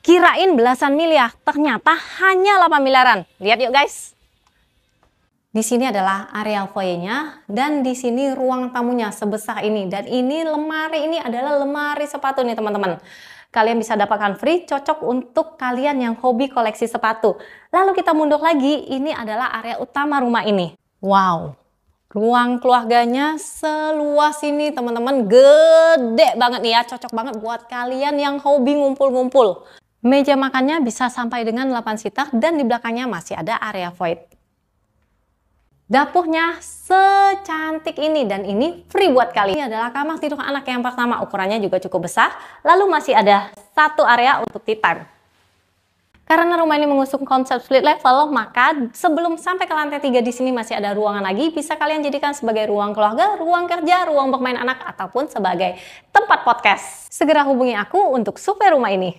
Kirain belasan miliar, ternyata hanya 8 miliaran. Lihat yuk guys. Di sini adalah area foyernya dan di sini ruang tamunya sebesar ini. Dan ini lemari ini adalah lemari sepatu nih teman-teman. Kalian bisa dapatkan free, cocok untuk kalian yang hobi koleksi sepatu. Lalu kita mundur lagi, ini adalah area utama rumah ini. Wow, ruang keluarganya seluas ini teman-teman. Gede banget nih ya, cocok banget buat kalian yang hobi ngumpul-ngumpul. Meja makannya bisa sampai dengan 8 sitak dan di belakangnya masih ada area void. Dapurnya secantik ini dan ini free buat kalian. Ini adalah kamar tidur anak yang pertama, ukurannya juga cukup besar. Lalu masih ada satu area untuk tea time. Karena rumah ini mengusung konsep split level, maka sebelum sampai ke lantai 3 di sini masih ada ruangan lagi, bisa kalian jadikan sebagai ruang keluarga, ruang kerja, ruang bermain anak, ataupun sebagai tempat podcast. Segera hubungi aku untuk survei rumah ini.